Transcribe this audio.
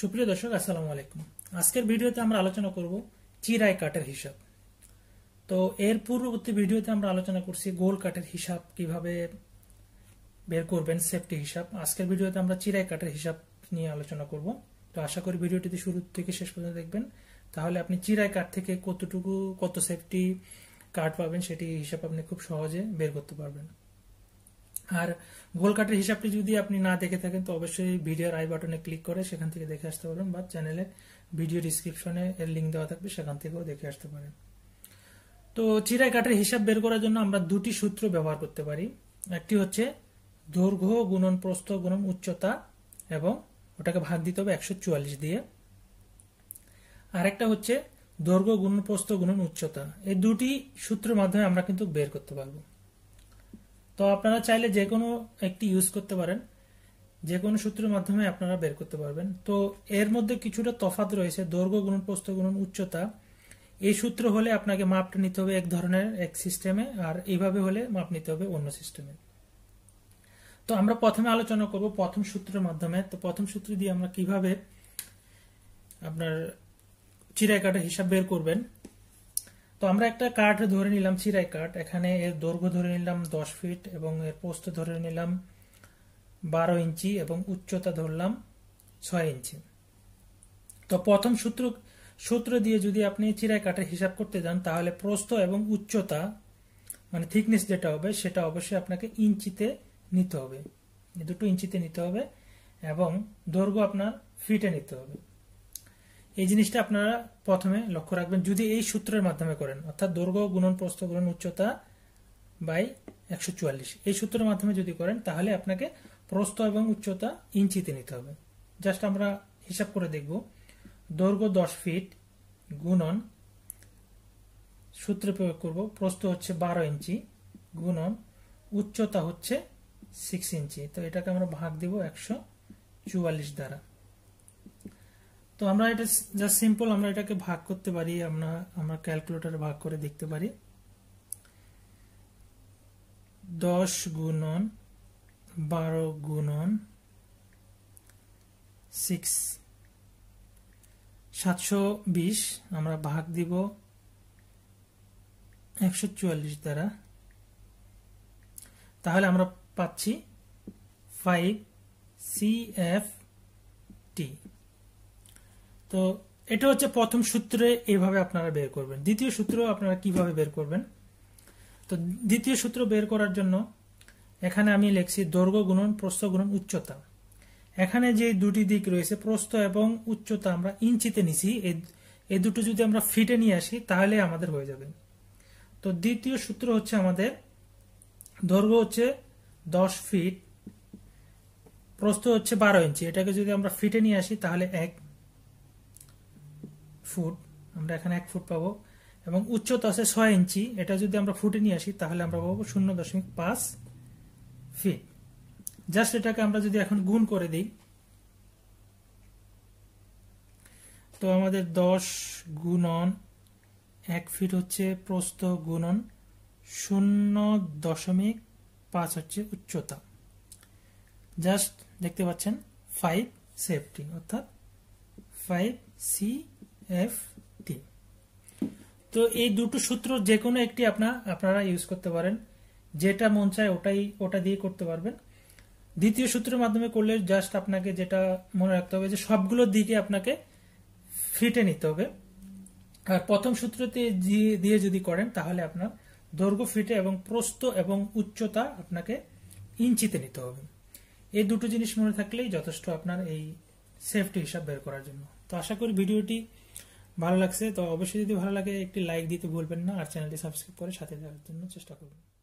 সুপ্রিয় দর্শক আসসালামু আলাইকুম আজকের ভিডিওতে আমরা আলোচনা করব চিরাই কাটের হিসাব তো এর পূর্ববর্তী ভিডিওতে আমরা আলোচনা করছি গোল কাটের হিসাব কিভাবে বের করবেন সেফটি হিসাব আজকের ভিডিওতে আমরা চিরাই কাটের হিসাব নিয়ে আলোচনা করব তো আশা করি ভিডিওটিতে শুরু থেকে শেষ পর্যন্ত দেখবেন তাহলে আপনি চিরাই কাট থেকে কতটুকু কত সেফটি কাট পাবেন সেটি হিসাব আপনি খুব সহজে বের করতে পারবেন আর গোল কাটের হিসাবটি যদি আপনি না দেখে থাকেন তো অবশ্যই ভিডিওর আই বাটনে ক্লিক করে সেখান থেকে দেখে আসতে পারবেন বা চ্যানেলে ভিডিও ডিসক্রিপশনে এর লিঙ্ক দেওয়া থাকবে সেখান থেকেও দেখে আসতে পারেন তো চিরাই কাটের হিসাব বের করার জন্য আমরা দুটি সূত্র ব্যবহার করতে পারি একটি হচ্ছে দৈর্ঘ্য গুণন প্রস্থ গুণন উচ্চতা এবং ওটাকে ভাগ দিতে হবে একশো চুয়াল্লিশ দিয়ে আরেকটা হচ্ছে দৈর্ঘ্য গুণন প্রস্থ গুণন উচ্চতা এই দুটি সূত্রের মাধ্যমে আমরা কিন্তু বের করতে পারবো তো আপনারা চাইলে যে কোনো একটি ইউজ করতে পারেন যে কোনো সূত্রের মাধ্যমে আপনারা বের করতে পারবেন তো এর মধ্যে কিছুটা তফাত রয়েছে দৈর্ঘ্য গুণন প্রস্থ গুণন উচ্চতা এই সূত্র হলে আপনাকে মাপটা নিতে হবে এক ধরনের এক সিস্টেমে আর এইভাবে হলে মাপ নিতে হবে অন্য সিস্টেমে তো আমরা প্রথমে আলোচনা করব প্রথম সূত্রের মাধ্যমে তো প্রথম সূত্র দিয়ে আমরা কিভাবে আপনার চিরায় হিসাব বের করবেন তো আমরা একটা কাঠ ধরে নিলাম চিরাই কাঠ এখানে এর দৈর্ঘ্য ধরে নিলাম দশ ফিট এবং এর পোস্ত ধরে নিলাম বারো ইঞ্চি এবং উচ্চতা ধরলাম ছয় ইঞ্চি তো প্রথম সূত্র সূত্র দিয়ে যদি আপনি চিরাই কাঠের হিসাব করতে যান তাহলে প্রস্থ এবং উচ্চতা মানে থিকনেস যেটা হবে সেটা অবশ্যই আপনাকে ইঞ্চিতে নিতে হবে দুটো ইঞ্চিতে নিতে হবে এবং দৈর্ঘ্য আপনার ফিটে নিতে হবে এই জিনিসটা আপনারা প্রথমে লক্ষ্য রাখবেন যদি এই সূত্রের মাধ্যমে করেন অর্থাৎ দৈর্ঘ্য গুণন প্রস্থ গুণন উচ্চতা বাই একশো চুয়াল্লিশ এই সূত্রের মাধ্যমে যদি করেন তাহলে আপনাকে প্রস্থ এবং উচ্চতা ইঞ্চিতে নিতে হবে জাস্ট আমরা হিসাব করে দেখব দৈর্ঘ্য দশ ফিট গুণন সূত্রে প্রয়োগ করব প্রস্থ হচ্ছে বারো ইঞ্চি গুণন উচ্চতা হচ্ছে সিক্স ইঞ্চি তো এটাকে আমরা ভাগ দিব একশো চুয়াল্লিশ দ্বারা তো আমরা এটা জাস্ট সিম্পল আমরা এটাকে ভাগ করতে পারি আমরা আমরা ক্যালকুলেটারে ভাগ করে দেখতে পারি দশ গুণন বারো গুণন সিক্স সাতশো বিশ আমরা ভাগ দিব একশো চুয়াল্লিশ দ্বারা তাহলে আমরা পাচ্ছি ফাইভ সি এফ টি তো এটা হচ্ছে প্রথম সূত্রে এইভাবে আপনারা বের করবেন দ্বিতীয় সূত্র আপনারা কিভাবে বের করবেন তো দ্বিতীয় সূত্র বের করার জন্য এখানে আমি লিখছি দৈর্ঘ্য গুণন প্রস্থ গুণন উচ্চতা এখানে যে দুটি দিক রয়েছে প্রস্থ এবং উচ্চতা আমরা ইঞ্চিতে নিছি এই দুটো যদি আমরা ফিটে নিয়ে আসি তাহলে আমাদের হয়ে যাবে তো দ্বিতীয় সূত্র হচ্ছে আমাদের দৈর্ঘ্য হচ্ছে দশ ফিট প্রস্থ হচ্ছে বারো ইঞ্চি এটাকে যদি আমরা ফিটে নিয়ে আসি তাহলে এক ফুট আমরা এখানে এক ফুট পাবো এবং উচ্চতা আছে ছয় ইঞ্চি এটা যদি আমরা ফুটে নিয়ে আসি তাহলে আমরা পাবো শূন্য দশমিক পাঁচ ফিট জাস্ট এটাকে আমরা যদি এখন গুণ করে দিই তো আমাদের দশ গুণন এক ফিট হচ্ছে প্রস্থ গুণন শূন্য দশমিক পাঁচ হচ্ছে উচ্চতা জাস্ট দেখতে পাচ্ছেন ফাইভ সেফটি অর্থাৎ ফাইভ সি এফ টি তো এই দুটো সূত্র যে কোনো একটি আপনার আপনারা ইউজ করতে পারেন যেটা মন চায় ওটাই ওটা দিয়ে করতে পারবেন দ্বিতীয় সূত্রের মাধ্যমে করলে জাস্ট আপনাকে যেটা মনে রাখতে হবে যে সবগুলো দিকে আপনাকে ফিটে নিতে হবে আর প্রথম সূত্রতে দিয়ে যদি করেন তাহলে আপনার দৈর্ঘ্য ফিটে এবং প্রস্থ এবং উচ্চতা আপনাকে ইঞ্চিতে নিতে হবে এই দুটো জিনিস মনে থাকলেই যথেষ্ট আপনার এই সেফটি হিসাব বের করার জন্য তো আশা করি ভিডিওটি ভালো লাগছে তো অবশ্যই যদি ভালো লাগে একটি লাইক দিতে ভুলবেন না আর চ্যানেলটি সাবস্ক্রাইব করে সাথে দেওয়ার জন্য চেষ্টা করবেন